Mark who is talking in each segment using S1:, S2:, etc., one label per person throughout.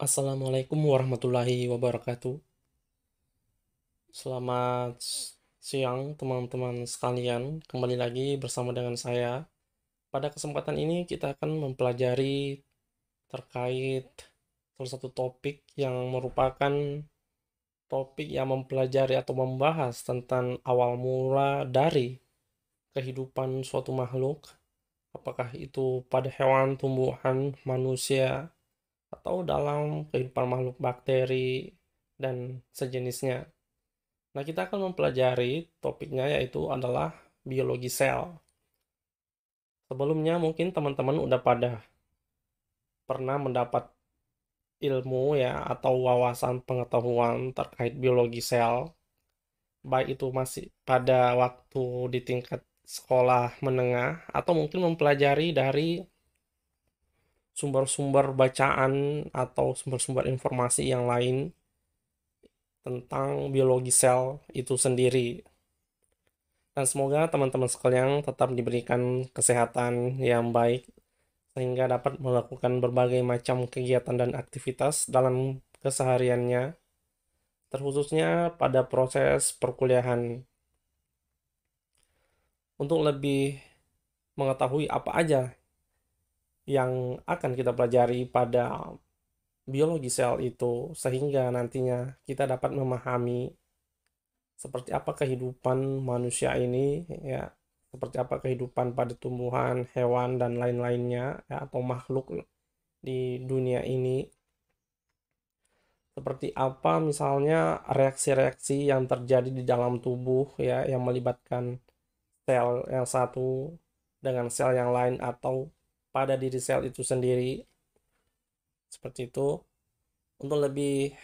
S1: Assalamualaikum warahmatullahi wabarakatuh. Selamat siang teman-teman sekalian. Kembali lagi bersama dengan saya. Pada kesempatan ini kita akan mempelajari terkait salah satu topik yang merupakan topik yang mempelajari atau membahas tentang awal mula dari kehidupan suatu makhluk, apakah itu pada hewan, tumbuhan, manusia, atau dalam kehidupan makhluk bakteri dan sejenisnya. Nah, kita akan mempelajari topiknya yaitu adalah biologi sel. Sebelumnya mungkin teman-teman udah pada pernah mendapat ilmu ya atau wawasan pengetahuan terkait biologi sel baik itu masih pada waktu di tingkat sekolah menengah atau mungkin mempelajari dari sumber-sumber bacaan atau sumber-sumber informasi yang lain tentang biologi sel itu sendiri. Dan semoga teman-teman sekalian tetap diberikan kesehatan yang baik sehingga dapat melakukan berbagai macam kegiatan dan aktivitas dalam kesehariannya, terkhususnya pada proses perkuliahan. Untuk lebih mengetahui apa aja yang akan kita pelajari pada biologi sel itu sehingga nantinya kita dapat memahami seperti apa kehidupan manusia ini ya seperti apa kehidupan pada tumbuhan, hewan, dan lain-lainnya, ya, atau makhluk di dunia ini. Seperti apa misalnya reaksi-reaksi yang terjadi di dalam tubuh ya yang melibatkan sel yang satu dengan sel yang lain atau pada diri sel itu sendiri. Seperti itu. Untuk lebih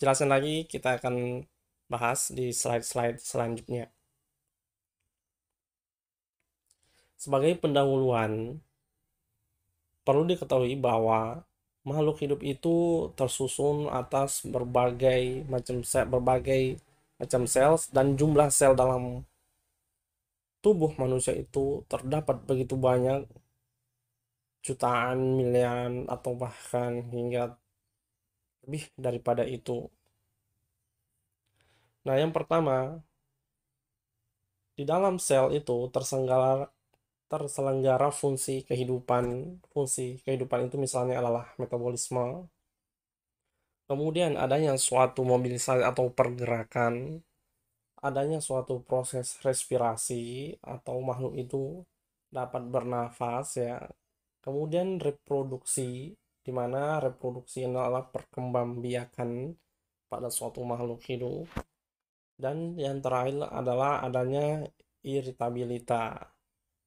S1: jelasan lagi kita akan bahas di slide-slide selanjutnya. Sebagai pendahuluan, perlu diketahui bahwa makhluk hidup itu tersusun atas berbagai macam sel, berbagai macam sel dan jumlah sel dalam tubuh manusia itu terdapat begitu banyak jutaan, miliaran atau bahkan hingga lebih daripada itu. Nah, yang pertama, di dalam sel itu tersenggara terselenggara fungsi kehidupan. Fungsi kehidupan itu misalnya adalah metabolisme. Kemudian adanya suatu mobilisasi atau pergerakan, adanya suatu proses respirasi atau makhluk itu dapat bernafas ya. Kemudian reproduksi di mana reproduksi adalah perkembangbiakan pada suatu makhluk hidup. Dan yang terakhir adalah adanya iritabilitas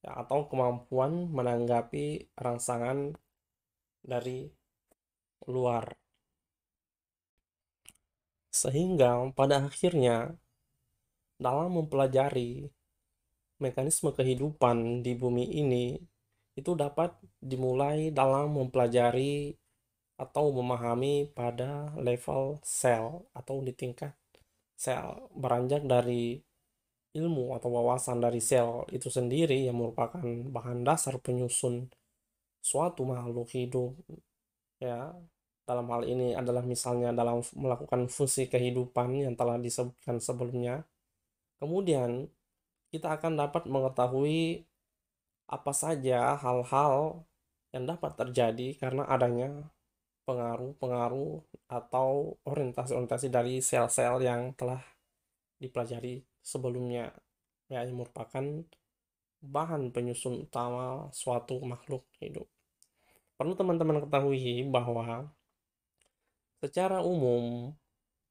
S1: Ya, atau kemampuan menanggapi rangsangan dari luar. Sehingga pada akhirnya dalam mempelajari mekanisme kehidupan di bumi ini itu dapat dimulai dalam mempelajari atau memahami pada level sel atau di tingkat sel beranjak dari ilmu atau wawasan dari sel itu sendiri yang merupakan bahan dasar penyusun suatu makhluk hidup ya dalam hal ini adalah misalnya dalam melakukan fungsi kehidupan yang telah disebutkan sebelumnya kemudian kita akan dapat mengetahui apa saja hal-hal yang dapat terjadi karena adanya pengaruh-pengaruh atau orientasi-orientasi dari sel-sel yang telah dipelajari sebelumnya yakni merupakan bahan penyusun utama suatu makhluk hidup. Perlu teman-teman ketahui bahwa secara umum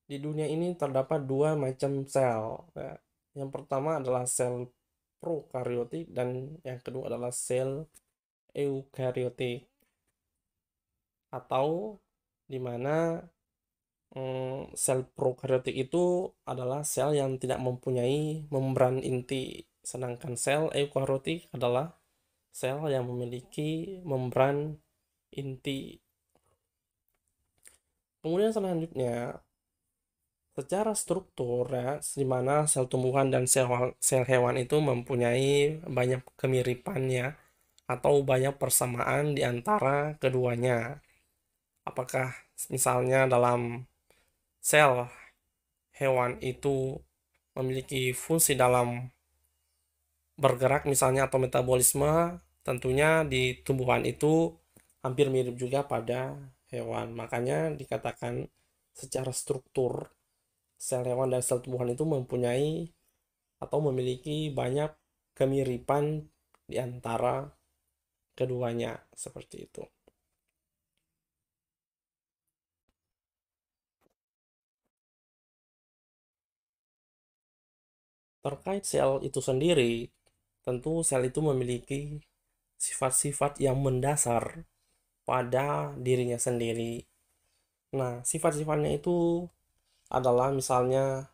S1: di dunia ini terdapat dua macam sel. Ya. Yang pertama adalah sel prokariotik dan yang kedua adalah sel eukariotik atau di mana mm, sel prokaryotik itu adalah sel yang tidak mempunyai membran inti, sedangkan sel eukaryotik adalah sel yang memiliki membran inti. Kemudian selanjutnya secara struktur ya, di mana sel tumbuhan dan sel, sel hewan itu mempunyai banyak kemiripannya atau banyak persamaan di antara keduanya. Apakah misalnya dalam sel hewan itu memiliki fungsi dalam bergerak misalnya atau metabolisme tentunya di tumbuhan itu hampir mirip juga pada hewan makanya dikatakan secara struktur sel hewan dan sel tumbuhan itu mempunyai atau memiliki banyak kemiripan di antara keduanya seperti itu Terkait sel itu sendiri, tentu sel itu memiliki sifat-sifat yang mendasar pada dirinya sendiri. Nah, sifat-sifatnya itu adalah misalnya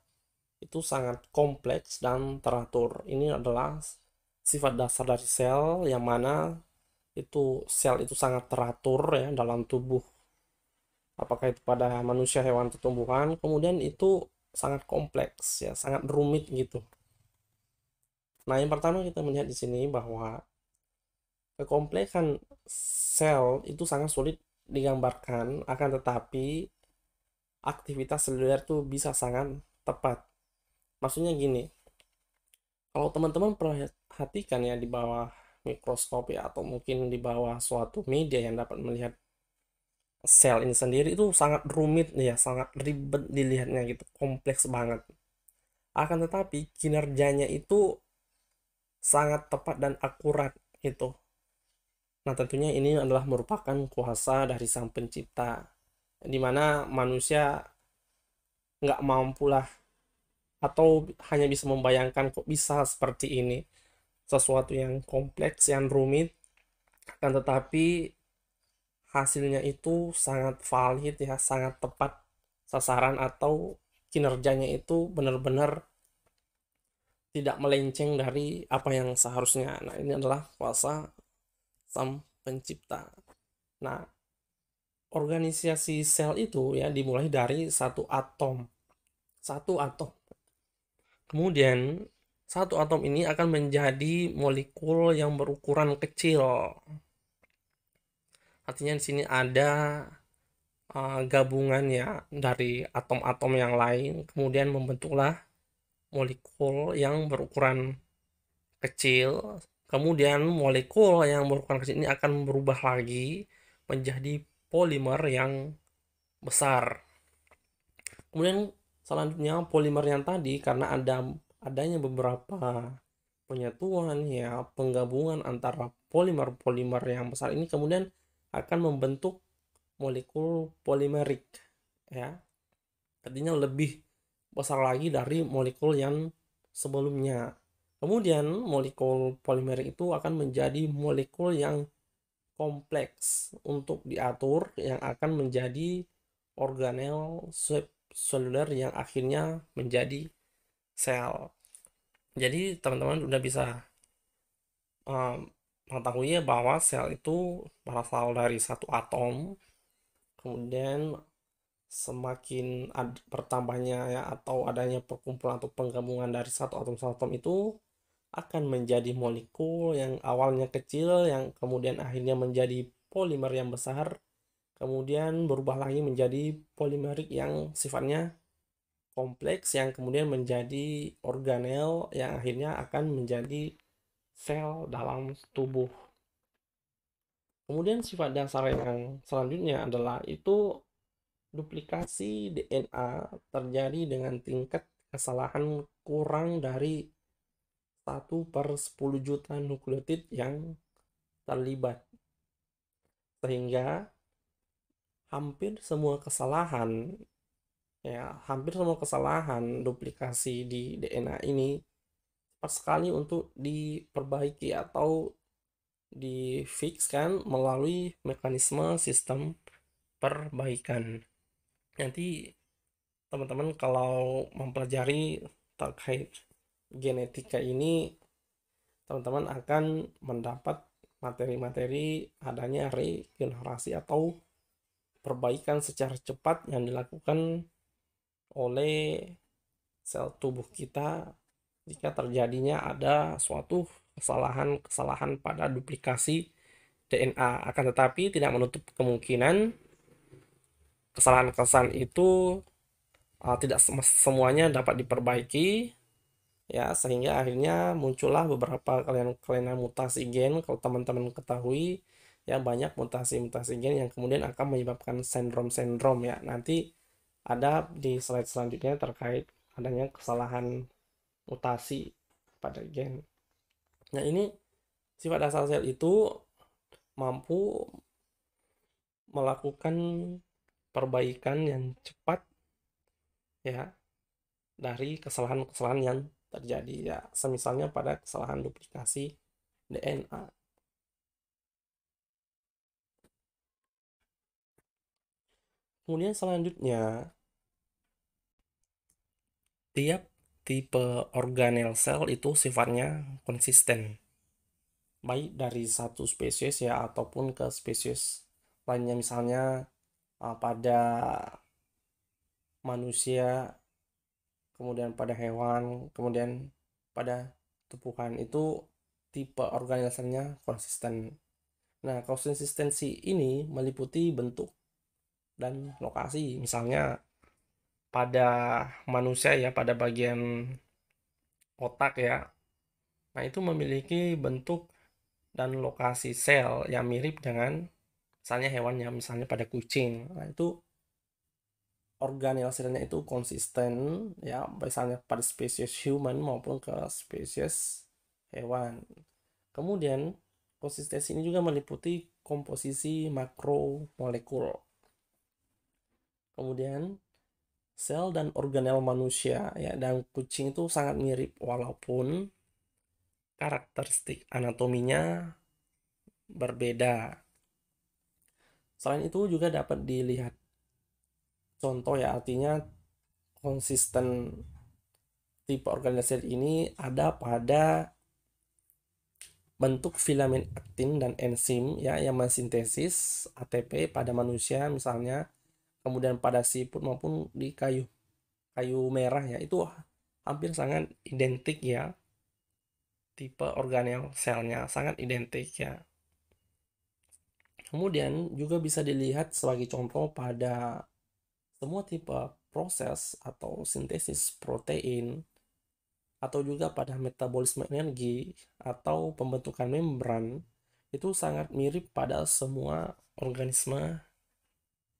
S1: itu sangat kompleks dan teratur. Ini adalah sifat dasar dari sel yang mana itu sel itu sangat teratur ya dalam tubuh apakah itu pada manusia, hewan, atau tumbuhan. Kemudian itu sangat kompleks ya, sangat rumit gitu. Nah, yang pertama kita melihat di sini bahwa kekompleksan sel itu sangat sulit digambarkan, akan tetapi aktivitas seluler itu bisa sangat tepat. Maksudnya gini, kalau teman-teman perhatikan ya di bawah mikroskop ya atau mungkin di bawah suatu media yang dapat melihat sel ini sendiri itu sangat rumit ya, sangat ribet dilihatnya gitu, kompleks banget. Akan tetapi kinerjanya itu sangat tepat dan akurat itu. Nah tentunya ini adalah merupakan kuasa dari sang pencipta, di mana manusia nggak mampulah atau hanya bisa membayangkan kok bisa seperti ini sesuatu yang kompleks yang rumit akan tetapi hasilnya itu sangat valid ya sangat tepat sasaran atau kinerjanya itu benar-benar tidak melenceng dari apa yang seharusnya. Nah, ini adalah kuasa sang pencipta. Nah, organisasi sel itu ya dimulai dari satu atom. Satu atom. Kemudian satu atom ini akan menjadi molekul yang berukuran kecil. Artinya di sini ada uh, eh, gabungan ya dari atom-atom yang lain, kemudian membentuklah molekul yang berukuran kecil kemudian molekul yang berukuran kecil ini akan berubah lagi menjadi polimer yang besar kemudian selanjutnya polimer yang tadi karena ada adanya beberapa penyatuan ya penggabungan antara polimer-polimer yang besar ini kemudian akan membentuk molekul polimerik ya tadinya lebih besar lagi dari molekul yang sebelumnya. Kemudian molekul polimer itu akan menjadi molekul yang kompleks untuk diatur yang akan menjadi organel seluler yang akhirnya menjadi sel. Jadi teman-teman sudah bisa um, mengetahui ya bahwa sel itu berasal dari satu atom, kemudian semakin ad, bertambahnya ya, atau adanya perkumpulan atau penggabungan dari satu atom satu atom itu akan menjadi molekul yang awalnya kecil yang kemudian akhirnya menjadi polimer yang besar kemudian berubah lagi menjadi polimerik yang sifatnya kompleks yang kemudian menjadi organel yang akhirnya akan menjadi sel dalam tubuh. Kemudian sifat dasar yang selanjutnya adalah itu duplikasi DNA terjadi dengan tingkat kesalahan kurang dari 1 per 10 juta nukleotid yang terlibat. Sehingga hampir semua kesalahan ya hampir semua kesalahan duplikasi di DNA ini cepat sekali untuk diperbaiki atau difixkan melalui mekanisme sistem perbaikan nanti teman-teman kalau mempelajari terkait genetika ini teman-teman akan mendapat materi-materi adanya regenerasi atau perbaikan secara cepat yang dilakukan oleh sel tubuh kita jika terjadinya ada suatu kesalahan-kesalahan pada duplikasi DNA akan tetapi tidak menutup kemungkinan kesalahan-kesalahan itu uh, tidak semuanya dapat diperbaiki ya sehingga akhirnya muncullah beberapa kalian kelainan mutasi gen kalau teman-teman ketahui ya banyak mutasi-mutasi gen yang kemudian akan menyebabkan sindrom-sindrom ya nanti ada di slide selanjutnya terkait adanya kesalahan mutasi pada gen nah ini sifat dasar sel itu mampu melakukan perbaikan yang cepat ya dari kesalahan-kesalahan yang terjadi ya semisalnya pada kesalahan duplikasi DNA. Kemudian selanjutnya tiap tipe organel sel itu sifatnya konsisten baik dari satu spesies ya ataupun ke spesies lainnya misalnya Eh, pada manusia kemudian pada hewan kemudian pada tumpukan itu tipe organisasinya konsisten nah konsistensi ini meliputi bentuk dan lokasi misalnya pada manusia ya pada bagian otak ya nah itu memiliki bentuk dan lokasi sel yang mirip dengan misalnya hewannya misalnya pada kucing nah itu organel organelsilnya itu konsisten ya misalnya pada spesies human maupun ke spesies hewan kemudian konsistensi ini juga meliputi komposisi makromolekul kemudian sel dan organel manusia ya dan kucing itu sangat mirip walaupun karakteristik anatominya berbeda Selain itu juga dapat dilihat contoh ya artinya konsisten tipe organisasi ini ada pada bentuk filamen aktin dan enzim ya yang mensintesis ATP pada manusia misalnya kemudian pada siput maupun di kayu kayu merah ya itu hampir sangat identik ya tipe organel selnya sangat identik ya Kemudian juga bisa dilihat sebagai contoh pada semua tipe proses atau sintesis protein atau juga pada metabolisme energi atau pembentukan membran itu sangat mirip pada semua organisme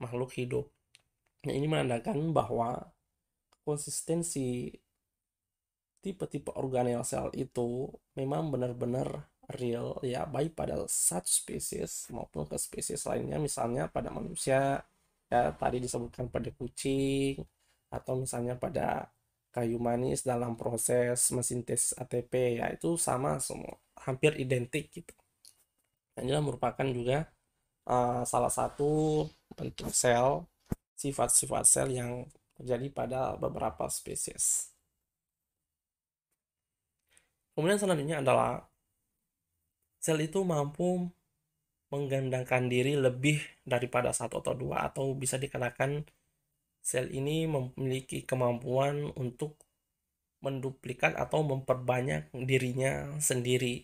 S1: makhluk hidup. Nah, ini menandakan bahwa konsistensi tipe-tipe organel sel itu memang benar-benar real ya baik pada satu spesies maupun ke spesies lainnya misalnya pada manusia ya tadi disebutkan pada kucing atau misalnya pada kayu manis dalam proses mesintesis ATP ya itu sama semua hampir identik gitu ini merupakan juga uh, salah satu bentuk sel sifat-sifat sel yang terjadi pada beberapa spesies kemudian selanjutnya adalah sel itu mampu menggandangkan diri lebih daripada satu atau dua atau bisa dikatakan sel ini memiliki kemampuan untuk menduplikat atau memperbanyak dirinya sendiri.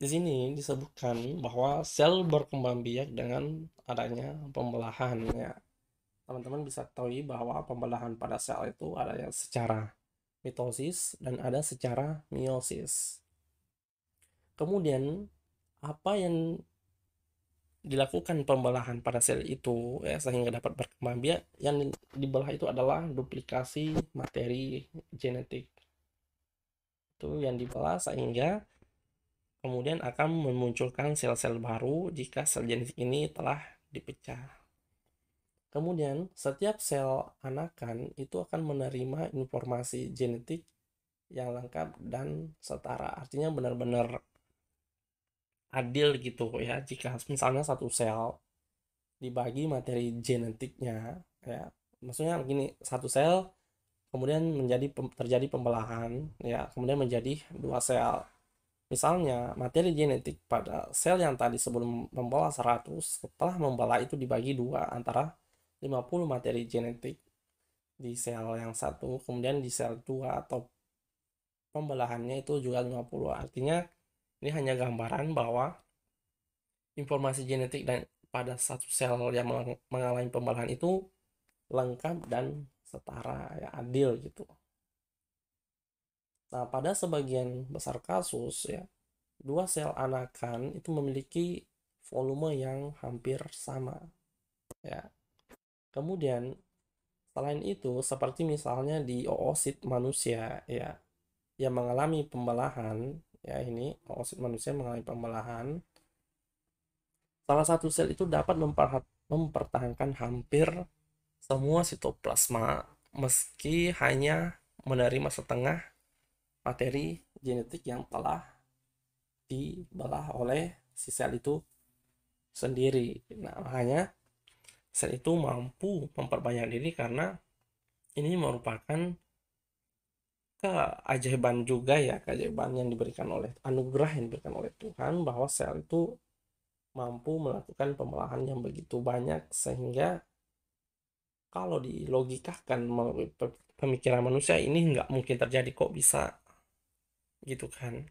S1: Di sini disebutkan bahwa sel berkembang biak dengan adanya pembelahan ya. Teman-teman bisa ketahui bahwa pembelahan pada sel itu ada yang secara mitosis dan ada secara meiosis kemudian apa yang dilakukan pembelahan pada sel itu ya sehingga dapat berkembang biak yang dibelah itu adalah duplikasi materi genetik itu yang dibelah sehingga kemudian akan memunculkan sel-sel baru jika sel genetik ini telah dipecah kemudian setiap sel anakan itu akan menerima informasi genetik yang lengkap dan setara artinya benar-benar adil gitu ya jika misalnya satu sel dibagi materi genetiknya ya maksudnya begini satu sel kemudian menjadi terjadi pembelahan ya kemudian menjadi dua sel misalnya materi genetik pada sel yang tadi sebelum membelah 100 setelah membelah itu dibagi dua antara 50 materi genetik di sel yang satu kemudian di sel dua atau pembelahannya itu juga 50 artinya ini hanya gambaran bahwa informasi genetik dan pada satu sel yang mengalami pembelahan itu lengkap dan setara ya adil gitu. Nah, pada sebagian besar kasus ya, dua sel anakan itu memiliki volume yang hampir sama. Ya. Kemudian selain itu seperti misalnya di oosit manusia ya yang mengalami pembelahan ya ini oosit manusia mengalami pembelahan salah satu sel itu dapat mempertahankan hampir semua sitoplasma meski hanya menerima setengah materi genetik yang telah dibelah oleh si sel itu sendiri. Nah, makanya sel itu mampu memperbanyak diri karena ini merupakan keajaiban juga ya keajaiban yang diberikan oleh anugerah yang diberikan oleh Tuhan bahwa sel itu mampu melakukan pemelahan yang begitu banyak sehingga kalau dilogikakan melalui pemikiran manusia ini nggak mungkin terjadi kok bisa gitu kan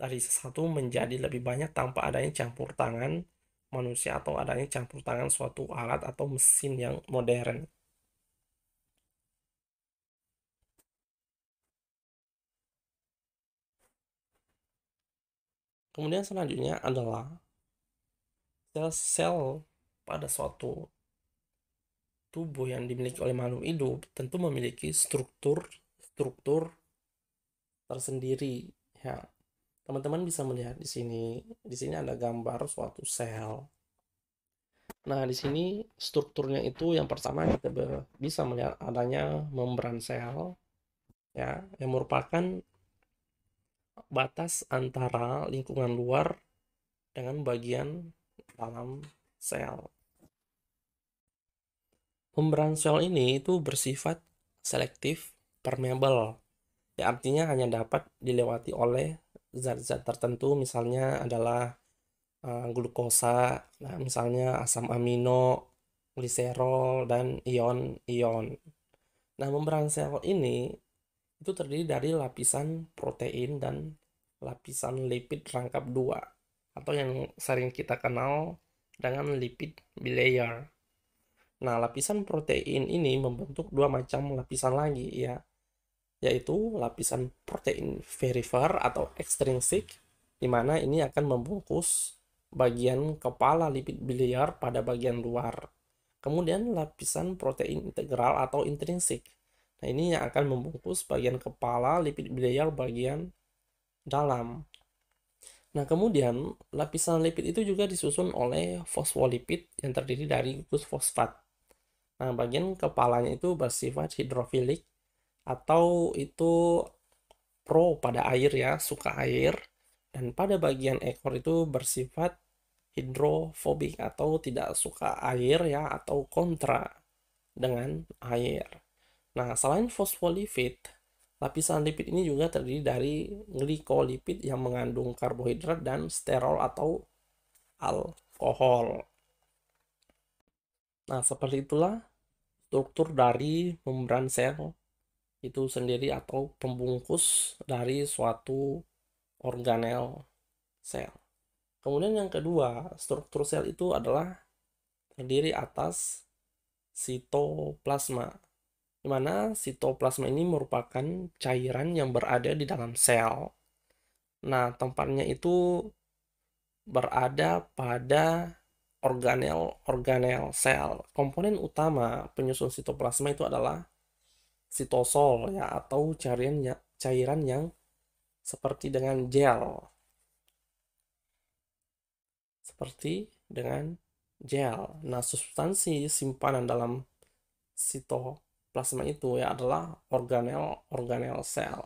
S1: dari sesuatu menjadi lebih banyak tanpa adanya campur tangan manusia atau adanya campur tangan suatu alat atau mesin yang modern Kemudian selanjutnya adalah sel-sel pada suatu tubuh yang dimiliki oleh makhluk hidup tentu memiliki struktur struktur tersendiri ya teman-teman bisa melihat di sini di sini ada gambar suatu sel nah di sini strukturnya itu yang pertama kita bisa melihat adanya membran sel ya yang merupakan batas antara lingkungan luar dengan bagian dalam sel. Membran sel ini itu bersifat selektif permeable, ya artinya hanya dapat dilewati oleh zat-zat tertentu, misalnya adalah uh, glukosa, nah, misalnya asam amino, gliserol, dan ion-ion. Nah, membran sel ini itu terdiri dari lapisan protein dan lapisan lipid rangkap dua atau yang sering kita kenal dengan lipid bilayer. Nah, lapisan protein ini membentuk dua macam lapisan lagi ya, yaitu lapisan protein verifer atau extrinsic, di mana ini akan membungkus bagian kepala lipid bilayer pada bagian luar. Kemudian lapisan protein integral atau intrinsik Nah, ini yang akan membungkus bagian kepala lipid bilayer bagian dalam. Nah, kemudian lapisan lipid itu juga disusun oleh fosfolipid yang terdiri dari gugus fosfat. Nah, bagian kepalanya itu bersifat hidrofilik atau itu pro pada air ya, suka air. Dan pada bagian ekor itu bersifat hidrofobik atau tidak suka air ya atau kontra dengan air. Nah, selain fosfolipid, lapisan lipid ini juga terdiri dari glikolipid yang mengandung karbohidrat dan sterol atau alkohol. Nah, seperti itulah struktur dari membran sel itu sendiri atau pembungkus dari suatu organel sel. Kemudian yang kedua, struktur sel itu adalah terdiri atas sitoplasma di mana sitoplasma ini merupakan cairan yang berada di dalam sel. Nah, tempatnya itu berada pada organel-organel sel. Komponen utama penyusun sitoplasma itu adalah sitosol ya atau cairan ya, cairan yang seperti dengan gel. Seperti dengan gel. Nah, substansi simpanan dalam sito plasma itu ya adalah organel organel sel.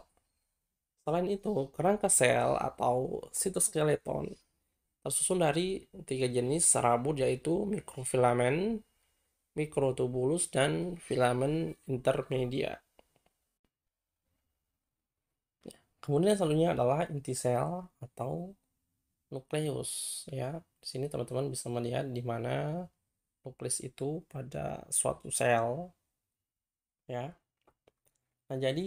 S1: Selain itu, kerangka sel atau sitoskeleton tersusun dari tiga jenis serabut yaitu mikrofilamen, mikrotubulus, dan filamen intermedia. Kemudian yang selanjutnya adalah inti sel atau nukleus ya. Di sini teman-teman bisa melihat di mana nukleus itu pada suatu sel ya nah jadi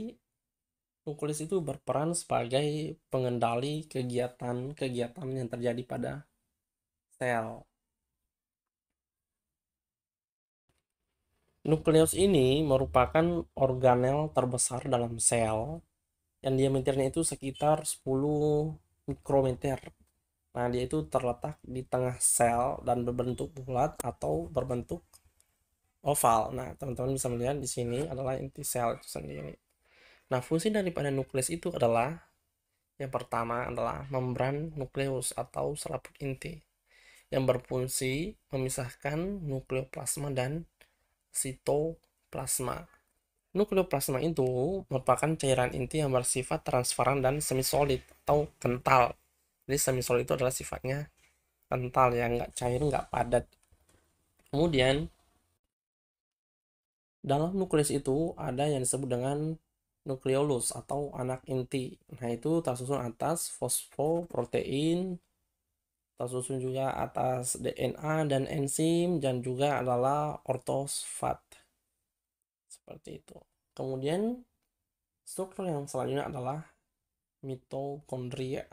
S1: nukleus itu berperan sebagai pengendali kegiatan-kegiatan yang terjadi pada sel Nukleus ini merupakan organel terbesar dalam sel yang diameternya itu sekitar 10 mikrometer. Nah, dia itu terletak di tengah sel dan berbentuk bulat atau berbentuk oval. Nah, teman-teman bisa melihat di sini adalah inti sel itu sendiri. Nah, fungsi daripada nukleus itu adalah yang pertama adalah membran nukleus atau selaput inti yang berfungsi memisahkan nukleoplasma dan sitoplasma. Nukleoplasma itu merupakan cairan inti yang bersifat transparan dan semi solid atau kental. Jadi semi solid itu adalah sifatnya kental yang nggak cair, nggak padat. Kemudian dalam nukleus itu ada yang disebut dengan nukleolus atau anak inti. Nah, itu tersusun atas fosfoprotein, tersusun juga atas DNA dan enzim dan juga adalah ortosfat. Seperti itu. Kemudian struktur yang selanjutnya adalah mitokondria.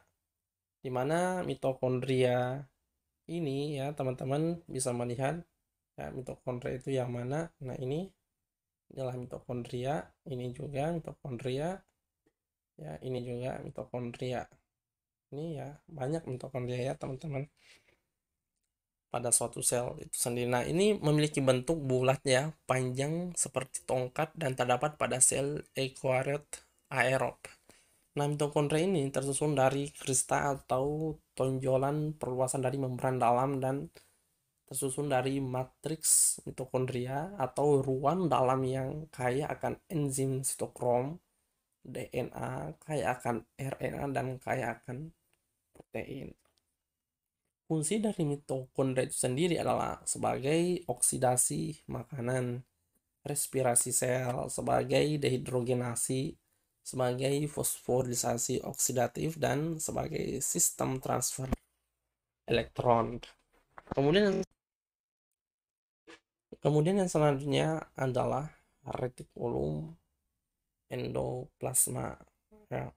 S1: Di mana mitokondria ini ya, teman-teman bisa melihat ya mitokondria itu yang mana. Nah, ini inilah mitokondria ini juga mitokondria ya ini juga mitokondria ini ya banyak mitokondria ya teman-teman pada suatu sel itu sendiri. Nah, ini memiliki bentuk bulat ya, panjang seperti tongkat dan terdapat pada sel eukariot aerob. Nah, mitokondria ini tersusun dari kristal atau tonjolan perluasan dari membran dalam dan tersusun dari matriks mitokondria atau ruang dalam yang kaya akan enzim sitokrom, DNA, kaya akan RNA, dan kaya akan protein. Fungsi dari mitokondria itu sendiri adalah sebagai oksidasi makanan, respirasi sel, sebagai dehidrogenasi, sebagai fosforilisasi oksidatif, dan sebagai sistem transfer elektron. Kemudian Kemudian yang selanjutnya adalah retikulum endoplasma. Ya.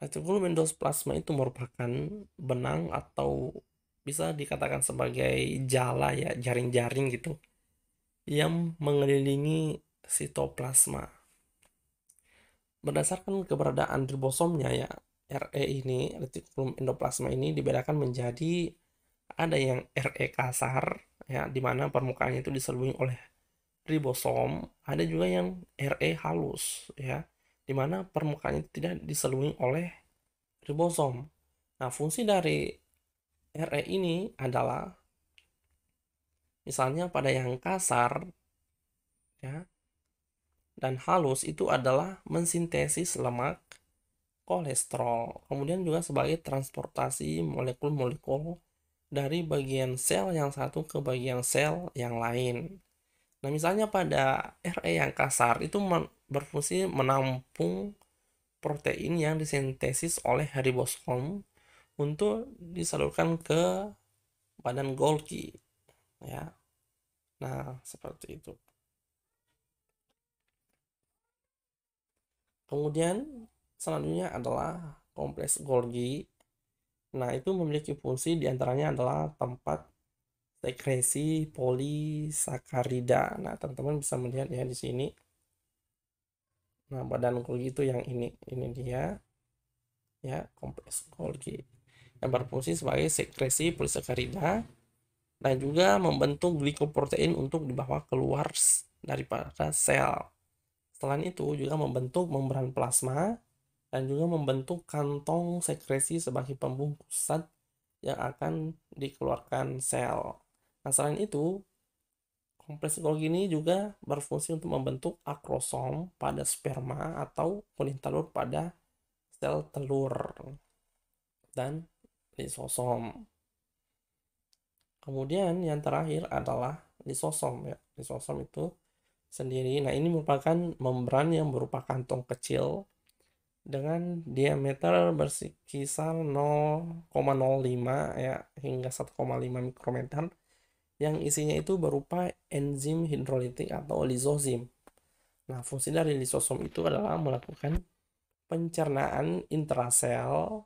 S1: Retikulum endoplasma itu merupakan benang atau bisa dikatakan sebagai jala ya, jaring-jaring gitu yang mengelilingi sitoplasma. Berdasarkan keberadaan ribosomnya ya, RE ini, retikulum endoplasma ini dibedakan menjadi ada yang RE kasar ya di mana permukaannya itu diselubungi oleh ribosom, ada juga yang RE halus ya di mana permukaannya tidak diselubungi oleh ribosom. Nah, fungsi dari RE ini adalah misalnya pada yang kasar ya dan halus itu adalah mensintesis lemak kolesterol. Kemudian juga sebagai transportasi molekul-molekul dari bagian sel yang satu ke bagian sel yang lain. Nah, misalnya pada RE yang kasar itu berfungsi menampung protein yang disintesis oleh ribosom untuk disalurkan ke badan Golgi ya. Nah, seperti itu. Kemudian selanjutnya adalah kompleks Golgi Nah, itu memiliki fungsi diantaranya adalah tempat sekresi polisakarida. Nah, teman-teman bisa melihat ya di sini. Nah, badan Golgi itu yang ini. Ini dia. Ya, kompleks Golgi. Yang berfungsi sebagai sekresi polisakarida dan juga membentuk glikoprotein untuk dibawa keluar daripada sel. Selain itu juga membentuk membran plasma dan juga membentuk kantong sekresi sebagai pembungkusan yang akan dikeluarkan sel. Nah, selain itu, kompleks ekologi ini juga berfungsi untuk membentuk akrosom pada sperma atau kuning telur pada sel telur dan lisosom. Kemudian yang terakhir adalah lisosom ya. Lisosom itu sendiri. Nah, ini merupakan membran yang berupa kantong kecil dengan diameter berkisar 0,05 ya hingga 1,5 mikrometer yang isinya itu berupa enzim hidrolitik atau lisozim. Nah, fungsi dari lisosom itu adalah melakukan pencernaan intrasel,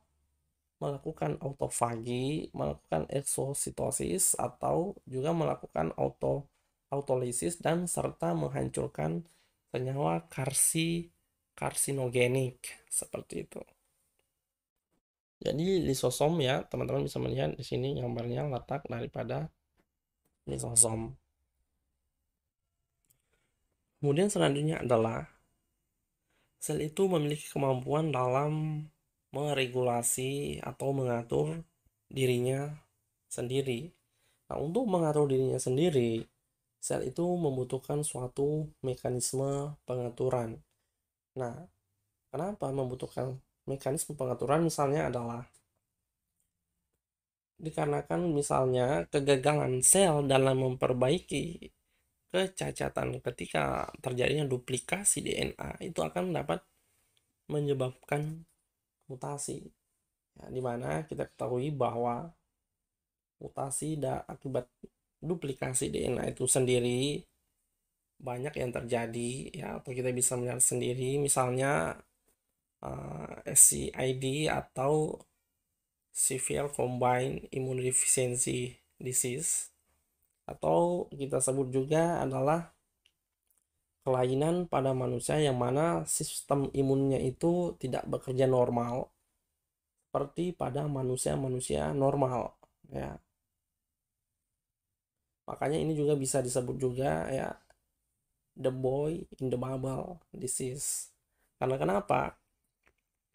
S1: melakukan autofagi, melakukan eksositosis atau juga melakukan auto autolisis dan serta menghancurkan senyawa karsi karsinogenik seperti itu. Jadi lisosom ya, teman-teman bisa melihat di sini gambarnya letak daripada lisosom. Kemudian selanjutnya adalah sel itu memiliki kemampuan dalam meregulasi atau mengatur dirinya sendiri. Nah, untuk mengatur dirinya sendiri, sel itu membutuhkan suatu mekanisme pengaturan. Nah, kenapa membutuhkan mekanisme pengaturan misalnya adalah dikarenakan misalnya kegagalan sel dalam memperbaiki kecacatan ketika terjadinya duplikasi DNA itu akan dapat menyebabkan mutasi ya, dimana kita ketahui bahwa mutasi da akibat duplikasi DNA itu sendiri banyak yang terjadi ya atau kita bisa melihat sendiri misalnya uh, eh, SCID atau severe combined immunodeficiency disease atau kita sebut juga adalah kelainan pada manusia yang mana sistem imunnya itu tidak bekerja normal seperti pada manusia-manusia normal ya makanya ini juga bisa disebut juga ya the boy in the bubble is Karena kenapa?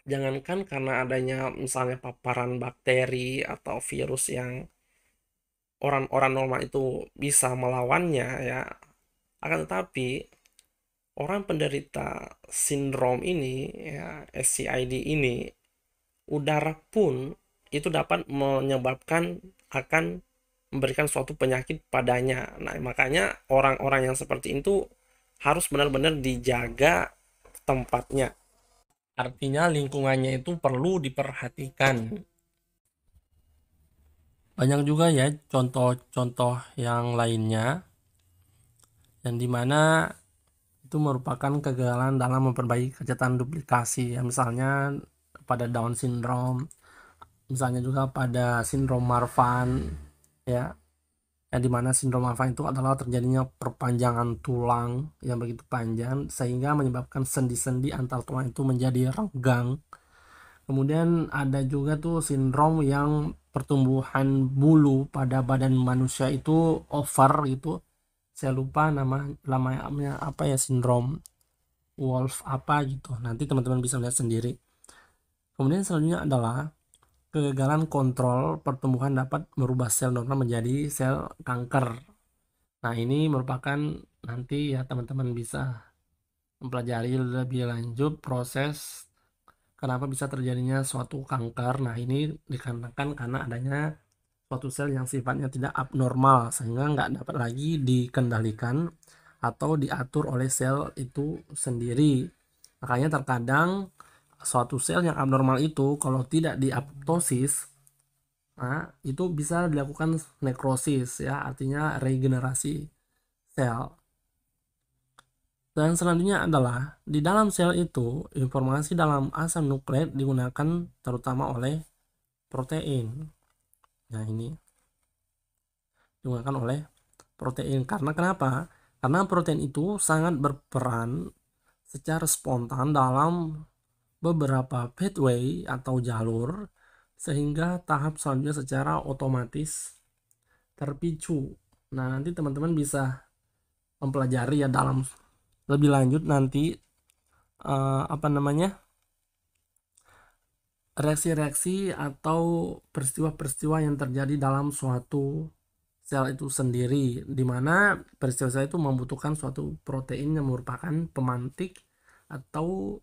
S1: Jangankan karena adanya misalnya paparan bakteri atau virus yang orang-orang normal itu bisa melawannya ya. Akan tetapi orang penderita sindrom ini ya SCID ini udara pun itu dapat menyebabkan akan memberikan suatu penyakit padanya. Nah, makanya orang-orang yang seperti itu harus benar-benar dijaga tempatnya. Artinya lingkungannya itu perlu diperhatikan. Banyak juga ya contoh-contoh yang lainnya yang dimana itu merupakan kegagalan dalam memperbaiki kegiatan duplikasi ya misalnya pada Down syndrome misalnya juga pada sindrom Marfan ya yang dimana sindrom Marfan itu adalah terjadinya perpanjangan tulang yang begitu panjang sehingga menyebabkan sendi-sendi antar tulang itu menjadi renggang. Kemudian ada juga tuh sindrom yang pertumbuhan bulu pada badan manusia itu over gitu. Saya lupa nama lamanya apa ya sindrom Wolf apa gitu. Nanti teman-teman bisa lihat sendiri. Kemudian selanjutnya adalah kegagalan kontrol pertumbuhan dapat merubah sel normal menjadi sel kanker. Nah, ini merupakan nanti ya teman-teman bisa mempelajari lebih lanjut proses kenapa bisa terjadinya suatu kanker. Nah, ini dikarenakan karena adanya suatu sel yang sifatnya tidak abnormal sehingga nggak dapat lagi dikendalikan atau diatur oleh sel itu sendiri. Makanya terkadang suatu sel yang abnormal itu kalau tidak diaptosis nah, itu bisa dilakukan nekrosis ya artinya regenerasi sel dan selanjutnya adalah di dalam sel itu informasi dalam asam nukleat digunakan terutama oleh protein. Nah ini digunakan oleh protein karena kenapa? Karena protein itu sangat berperan secara spontan dalam beberapa pathway atau jalur sehingga tahap selanjutnya secara otomatis terpicu. Nah, nanti teman-teman bisa mempelajari ya dalam lebih lanjut nanti uh, apa namanya? reaksi-reaksi atau peristiwa-peristiwa yang terjadi dalam suatu sel itu sendiri di mana peristiwa sel itu membutuhkan suatu protein yang merupakan pemantik atau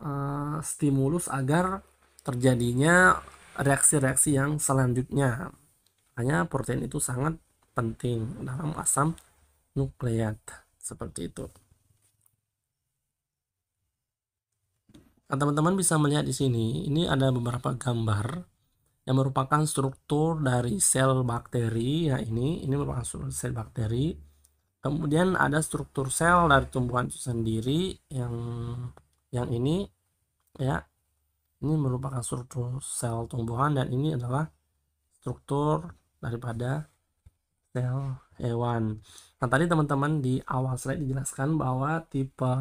S1: uh, stimulus agar terjadinya reaksi-reaksi yang selanjutnya. Hanya protein itu sangat penting dalam asam nukleat seperti itu. Nah, teman-teman bisa melihat di sini, ini ada beberapa gambar yang merupakan struktur dari sel bakteri ya ini ini merupakan struktur sel bakteri kemudian ada struktur sel dari tumbuhan itu sendiri yang yang ini ya ini merupakan struktur sel tumbuhan dan ini adalah struktur daripada sel hewan. Nah tadi teman-teman di awal slide dijelaskan bahwa tipe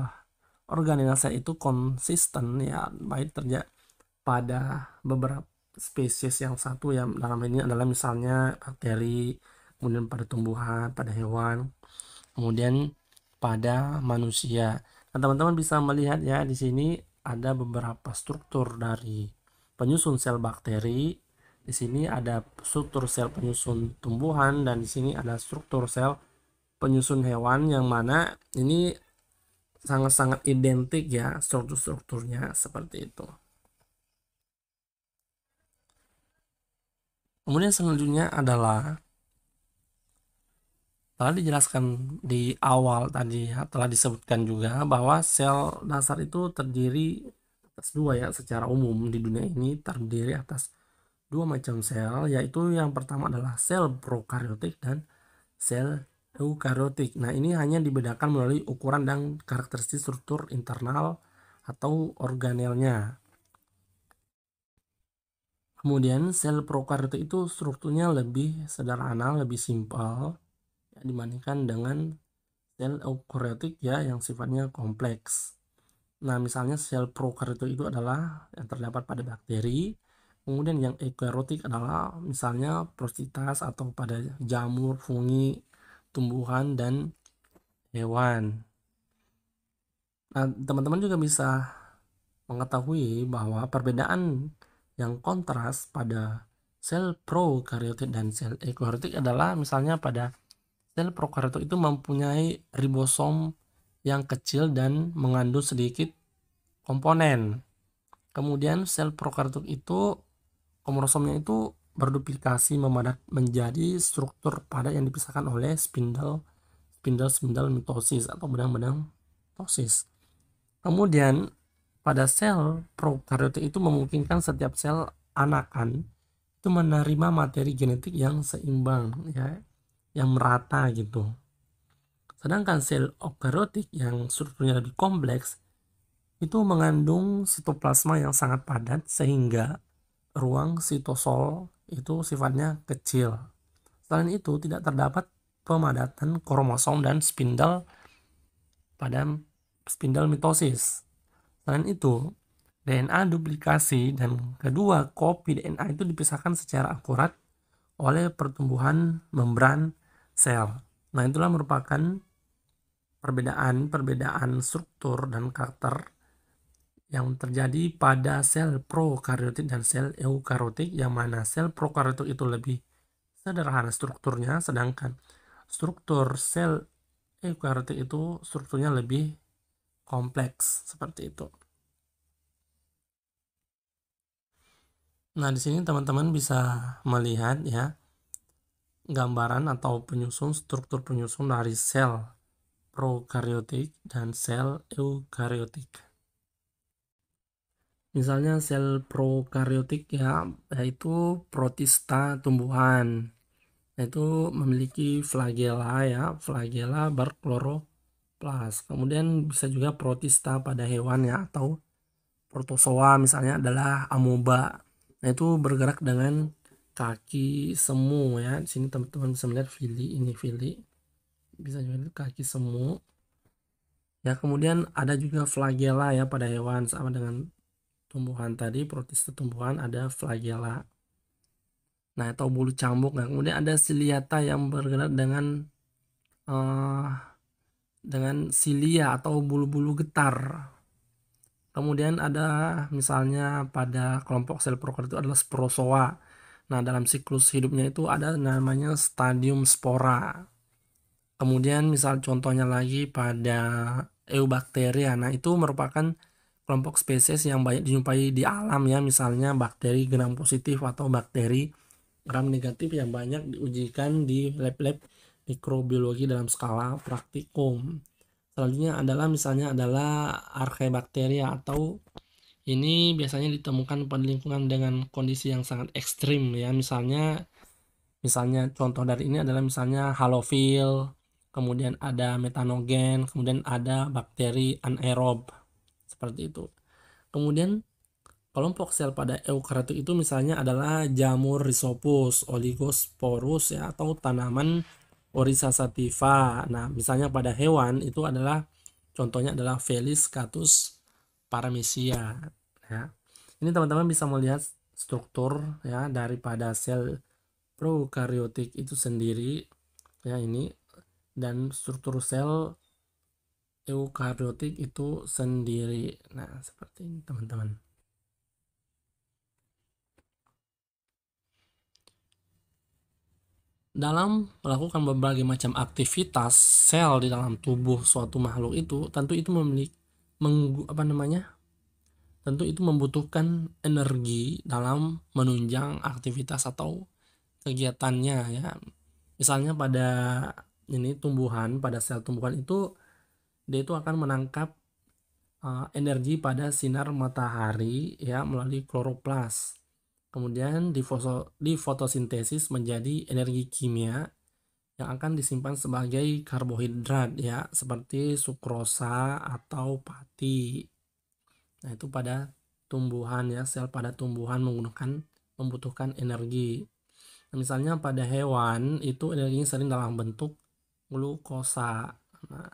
S1: organela sel itu konsisten ya baik terjadi pada beberapa spesies yang satu yang dalam ini adalah misalnya bakteri kemudian pada tumbuhan pada hewan kemudian pada manusia Nah, teman-teman bisa melihat ya di sini ada beberapa struktur dari penyusun sel bakteri. Di sini ada struktur sel penyusun tumbuhan dan di sini ada struktur sel penyusun hewan yang mana ini sangat-sangat identik ya struktur-strukturnya seperti itu. Kemudian selanjutnya adalah telah dijelaskan di awal tadi telah disebutkan juga bahwa sel dasar itu terdiri atas dua ya secara umum di dunia ini terdiri atas dua macam sel yaitu yang pertama adalah sel prokariotik dan sel eukariotik. Nah ini hanya dibedakan melalui ukuran dan karakteristik struktur internal atau organelnya. Kemudian sel prokariotik itu strukturnya lebih sederhana, lebih simpel ya, dibandingkan dengan sel eukariotik ya yang sifatnya kompleks. Nah, misalnya sel prokaryotik itu adalah yang terdapat pada bakteri, kemudian yang eukariotik adalah misalnya prostitas atau pada jamur, fungi, tumbuhan dan hewan. Nah, teman-teman juga bisa mengetahui bahwa perbedaan yang kontras pada sel prokariotik dan sel eukariotik adalah misalnya pada Sel prokaryote itu mempunyai ribosom yang kecil dan mengandung sedikit komponen. Kemudian sel prokaryote itu kromosomnya itu berduplikasi memadat menjadi struktur padat yang dipisahkan oleh spindle spindle spindle mitosis atau benang-benang mitosis. Kemudian pada sel prokaryote itu memungkinkan setiap sel anakan itu menerima materi genetik yang seimbang ya yang merata gitu. Sedangkan sel eukariotik yang strukturnya lebih kompleks itu mengandung sitoplasma yang sangat padat sehingga ruang sitosol itu sifatnya kecil. Selain itu tidak terdapat pemadatan kromosom dan spindel pada spindel mitosis. Selain itu, DNA duplikasi dan kedua kopi DNA itu dipisahkan secara akurat oleh pertumbuhan membran sel. Nah, itulah merupakan perbedaan-perbedaan struktur dan karakter yang terjadi pada sel prokariotik dan sel eukariotik yang mana sel prokariotik itu lebih sederhana strukturnya sedangkan struktur sel eukariotik itu strukturnya lebih kompleks seperti itu. Nah, di sini teman-teman bisa melihat ya gambaran atau penyusun struktur penyusun dari sel prokariotik dan sel eukariotik. Misalnya sel prokariotik ya, yaitu protista tumbuhan. Itu memiliki flagela ya, flagela berkloroplas. Kemudian bisa juga protista pada hewan ya atau protozoa misalnya adalah amoeba. Nah, itu bergerak dengan kaki semu ya di sini teman-teman bisa melihat fili ini fili bisa juga kaki semu ya kemudian ada juga flagella ya pada hewan sama dengan tumbuhan tadi protista tumbuhan ada flagella nah atau bulu cambuk nah, kemudian ada siliata yang bergerak dengan uh, dengan silia atau bulu-bulu getar kemudian ada misalnya pada kelompok sel prokaryot adalah sporozoa Nah, dalam siklus hidupnya itu ada namanya stadium spora. Kemudian misal contohnya lagi pada eubakteria. Nah, itu merupakan kelompok spesies yang banyak dijumpai di alam ya, misalnya bakteri gram positif atau bakteri gram negatif yang banyak diujikan di lab-lab mikrobiologi dalam skala praktikum. Selanjutnya adalah misalnya adalah arkebakteria atau ini biasanya ditemukan pada lingkungan dengan kondisi yang sangat ekstrim ya. Misalnya, misalnya contoh dari ini adalah misalnya halofil, kemudian ada metanogen, kemudian ada bakteri anaerob seperti itu. Kemudian kelompok sel pada eukariotik itu misalnya adalah jamur rhizopus, oligosporus ya atau tanaman Orisa sativa. Nah, misalnya pada hewan itu adalah contohnya adalah Felis catus paramecia ya. Ini teman-teman bisa melihat struktur ya daripada sel prokariotik itu sendiri ya ini dan struktur sel eukariotik itu sendiri. Nah, seperti ini teman-teman. Dalam melakukan berbagai macam aktivitas sel di dalam tubuh suatu makhluk itu, tentu itu memiliki meng, apa namanya tentu itu membutuhkan energi dalam menunjang aktivitas atau kegiatannya ya misalnya pada ini tumbuhan pada sel tumbuhan itu dia itu akan menangkap uh, energi pada sinar matahari ya melalui kloroplas kemudian di, foto, fotosintesis menjadi energi kimia yang akan disimpan sebagai karbohidrat ya seperti sukrosa atau pati. Nah, itu pada tumbuhan ya, sel pada tumbuhan menggunakan membutuhkan energi. Nah, misalnya pada hewan itu energi sering dalam bentuk glukosa. Nah,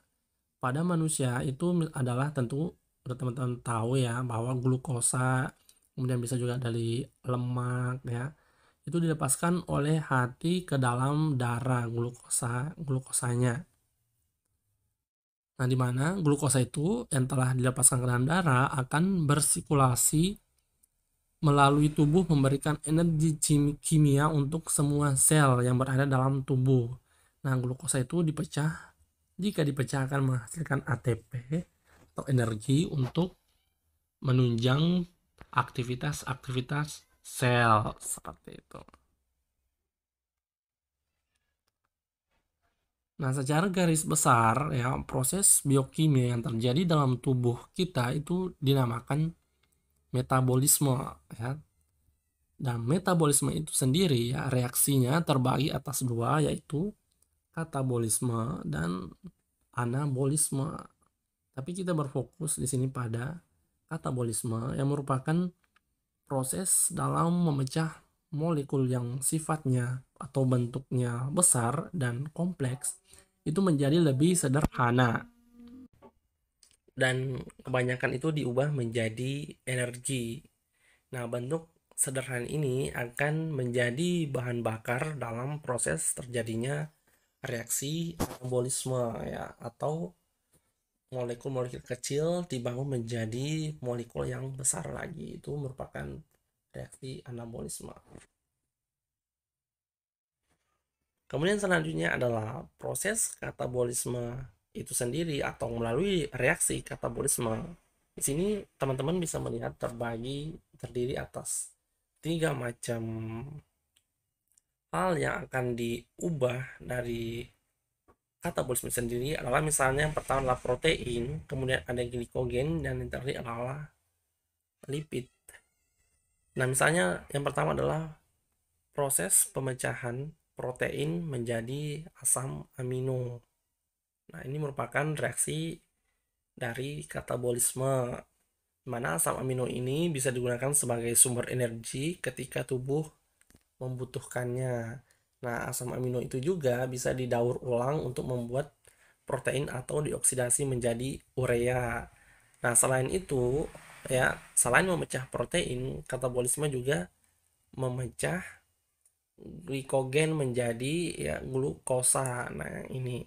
S1: pada manusia itu adalah tentu teman-teman tahu ya bahwa glukosa kemudian bisa juga dari lemak ya itu dilepaskan oleh hati ke dalam darah glukosa glukosanya. Nah, di mana glukosa itu yang telah dilepaskan ke dalam darah akan bersirkulasi melalui tubuh memberikan energi kimia untuk semua sel yang berada dalam tubuh. Nah, glukosa itu dipecah jika dipecah akan menghasilkan ATP atau energi untuk menunjang aktivitas-aktivitas sel seperti itu. Nah, secara garis besar ya proses biokimia yang terjadi dalam tubuh kita itu dinamakan metabolisme ya. Dan metabolisme itu sendiri ya reaksinya terbagi atas dua yaitu katabolisme dan anabolisme. Tapi kita berfokus di sini pada katabolisme yang merupakan proses dalam memecah molekul yang sifatnya atau bentuknya besar dan kompleks itu menjadi lebih sederhana dan kebanyakan itu diubah menjadi energi. Nah, bentuk sederhana ini akan menjadi bahan bakar dalam proses terjadinya reaksi metabolisme ya atau molekul-molekul kecil dibangun menjadi molekul yang besar lagi itu merupakan reaksi anabolisme. Kemudian selanjutnya adalah proses katabolisme itu sendiri atau melalui reaksi katabolisme. Di sini teman-teman bisa melihat terbagi terdiri atas tiga macam hal yang akan diubah dari katabolisme sendiri adalah misalnya yang pertama adalah protein, kemudian ada glikogen, dan yang terakhir adalah lipid. Nah, misalnya yang pertama adalah proses pemecahan protein menjadi asam amino. Nah, ini merupakan reaksi dari katabolisme mana asam amino ini bisa digunakan sebagai sumber energi ketika tubuh membutuhkannya. Nah, asam amino itu juga bisa didaur ulang untuk membuat protein atau dioksidasi menjadi urea. Nah, selain itu, ya, selain memecah protein, katabolisme juga memecah glikogen menjadi ya glukosa. Nah, ini.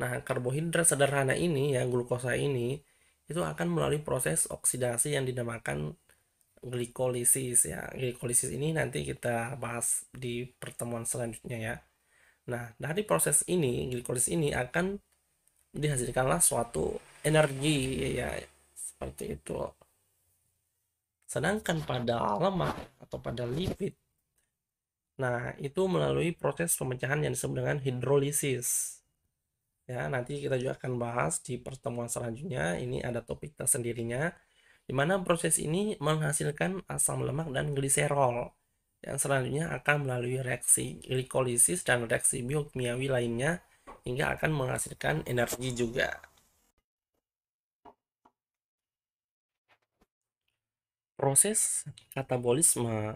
S1: Nah, karbohidrat sederhana ini ya glukosa ini itu akan melalui proses oksidasi yang dinamakan glikolisis ya. Glikolisis ini nanti kita bahas di pertemuan selanjutnya ya. Nah, dari proses ini, glikolisis ini akan dihasilkanlah suatu energi ya seperti itu. Sedangkan pada lemak atau pada lipid Nah, itu melalui proses pemecahan yang disebut dengan hidrolisis. Ya, nanti kita juga akan bahas di pertemuan selanjutnya. Ini ada topik tersendirinya di mana proses ini menghasilkan asam lemak dan gliserol yang selanjutnya akan melalui reaksi glikolisis dan reaksi biokimiawi lainnya hingga akan menghasilkan energi juga. Proses katabolisme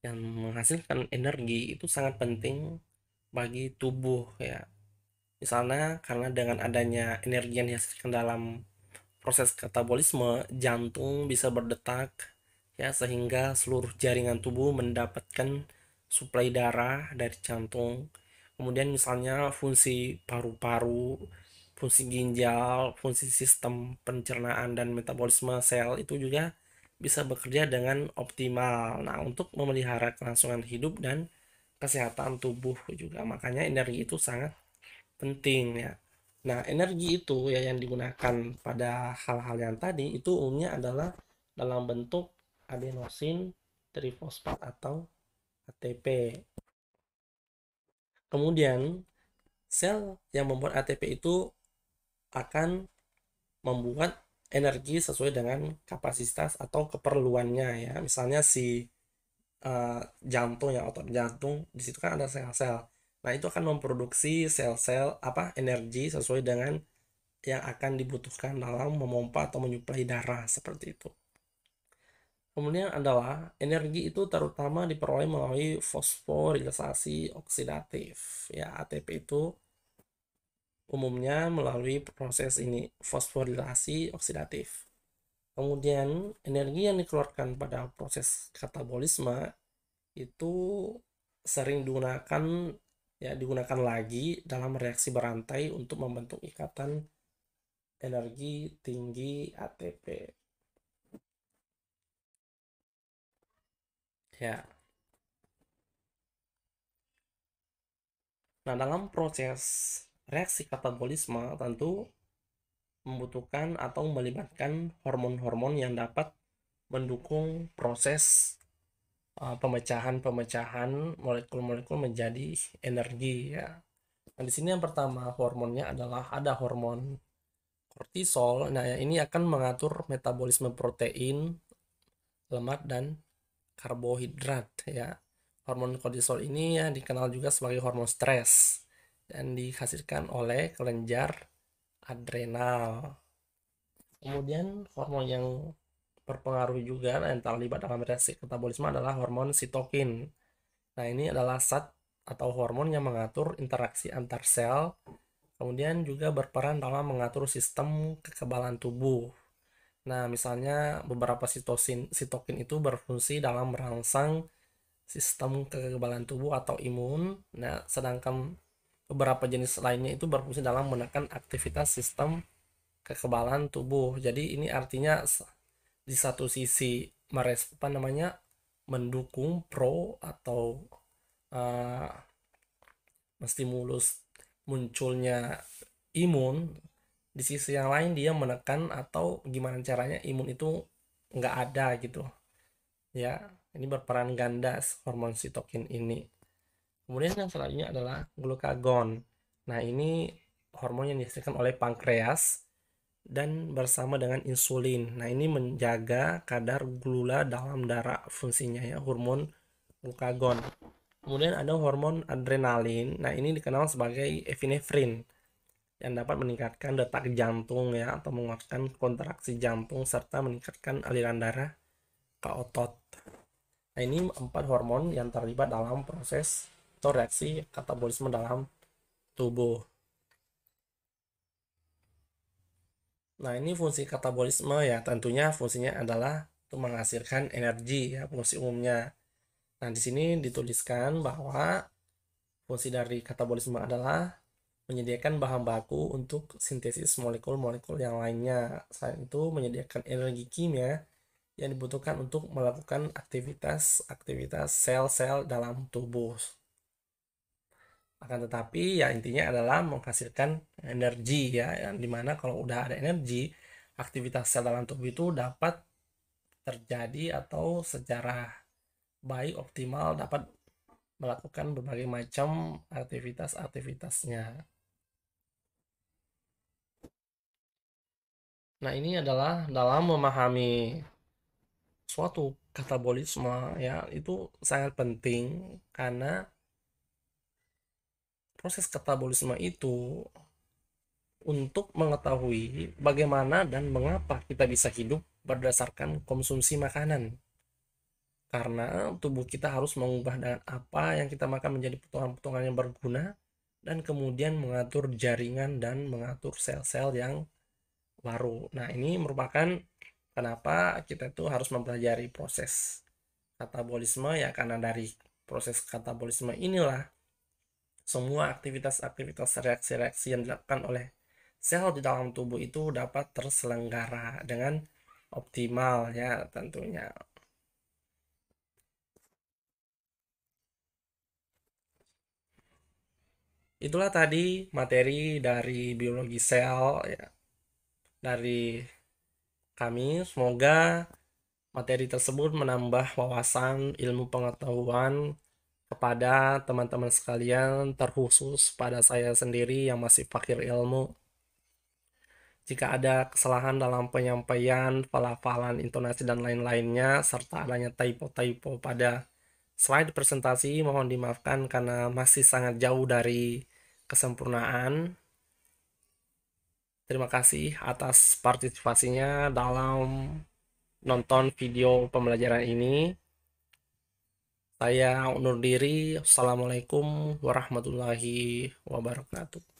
S1: yang menghasilkan energi itu sangat penting bagi tubuh ya. Misalnya karena dengan adanya energi yang dihasilkan dalam proses katabolisme jantung bisa berdetak ya sehingga seluruh jaringan tubuh mendapatkan suplai darah dari jantung kemudian misalnya fungsi paru-paru fungsi ginjal fungsi sistem pencernaan dan metabolisme sel itu juga bisa bekerja dengan optimal nah untuk memelihara kelangsungan hidup dan kesehatan tubuh juga makanya energi itu sangat penting ya Nah, energi itu ya yang digunakan pada hal-hal yang tadi itu umumnya adalah dalam bentuk adenosin trifosfat atau ATP. Kemudian sel yang membuat ATP itu akan membuat energi sesuai dengan kapasitas atau keperluannya ya. Misalnya si uh, jantung ya otot jantung di situ kan ada sel-sel Nah, itu akan memproduksi sel-sel apa energi sesuai dengan yang akan dibutuhkan dalam memompa atau menyuplai darah seperti itu. Kemudian adalah energi itu terutama diperoleh melalui fosforilasi oksidatif. Ya, ATP itu umumnya melalui proses ini fosforilasi oksidatif. Kemudian energi yang dikeluarkan pada proses katabolisme itu sering digunakan ya digunakan lagi dalam reaksi berantai untuk membentuk ikatan energi tinggi ATP. Ya. Nah, dalam proses reaksi katabolisme tentu membutuhkan atau melibatkan hormon-hormon yang dapat mendukung proses Eh, pemecahan-pemecahan molekul-molekul menjadi energi ya. Nah, di sini yang pertama hormonnya adalah ada hormon kortisol. Nah, ini akan mengatur metabolisme protein, lemak dan karbohidrat ya. Hormon kortisol ini ya dikenal juga sebagai hormon stres dan dihasilkan oleh kelenjar adrenal. Kemudian hormon yang berpengaruh juga nah, yang terlibat dalam reaksi metabolisme adalah hormon sitokin. Nah, ini adalah zat atau hormon yang mengatur interaksi antar sel, kemudian juga berperan dalam mengatur sistem kekebalan tubuh. Nah, misalnya beberapa sitosin, sitokin itu berfungsi dalam merangsang sistem kekebalan tubuh atau imun. Nah, sedangkan beberapa jenis lainnya itu berfungsi dalam menekan aktivitas sistem kekebalan tubuh. Jadi ini artinya di satu sisi meres apa namanya mendukung pro atau uh, eh, menstimulus munculnya imun di sisi yang lain dia menekan atau gimana caranya imun itu nggak ada gitu ya ini berperan ganda hormon sitokin ini kemudian yang selanjutnya adalah glukagon nah ini hormon yang dihasilkan oleh pankreas dan bersama dengan insulin. Nah, ini menjaga kadar gula dalam darah fungsinya ya, hormon glukagon. Kemudian ada hormon adrenalin. Nah, ini dikenal sebagai epinefrin yang dapat meningkatkan detak jantung ya atau menguatkan kontraksi jantung serta meningkatkan aliran darah ke otot. Nah, ini empat hormon yang terlibat dalam proses atau reaksi katabolisme dalam tubuh. Nah, ini fungsi katabolisme ya, tentunya fungsinya adalah untuk menghasilkan energi ya, fungsi umumnya. Nah, di sini dituliskan bahwa fungsi dari katabolisme adalah menyediakan bahan baku untuk sintesis molekul-molekul yang lainnya. Selain itu, menyediakan energi kimia yang dibutuhkan untuk melakukan aktivitas-aktivitas sel-sel dalam tubuh akan tetapi ya intinya adalah menghasilkan energi ya yang dimana kalau udah ada energi aktivitas sel dalam tubuh itu dapat terjadi atau secara baik optimal dapat melakukan berbagai macam aktivitas-aktivitasnya. Nah, ini adalah dalam memahami suatu katabolisme ya, itu sangat penting karena proses katabolisme itu untuk mengetahui bagaimana dan mengapa kita bisa hidup berdasarkan konsumsi makanan. Karena tubuh kita harus mengubah dengan apa yang kita makan menjadi potongan-potongan yang berguna dan kemudian mengatur jaringan dan mengatur sel-sel yang baru. Nah, ini merupakan kenapa kita itu harus mempelajari proses katabolisme ya karena dari proses katabolisme inilah semua aktivitas-aktivitas reaksi-reaksi yang dilakukan oleh sel di dalam tubuh itu dapat terselenggara dengan optimal ya tentunya. Itulah tadi materi dari biologi sel ya. Dari kami semoga materi tersebut menambah wawasan ilmu pengetahuan kepada teman-teman sekalian, terkhusus pada saya sendiri yang masih fakir ilmu. Jika ada kesalahan dalam penyampaian, pelafalan, intonasi, dan lain-lainnya, serta adanya typo-typo pada slide presentasi, mohon dimaafkan karena masih sangat jauh dari kesempurnaan. Terima kasih atas partisipasinya dalam nonton video pembelajaran ini. Saya undur diri. Assalamualaikum warahmatullahi wabarakatuh.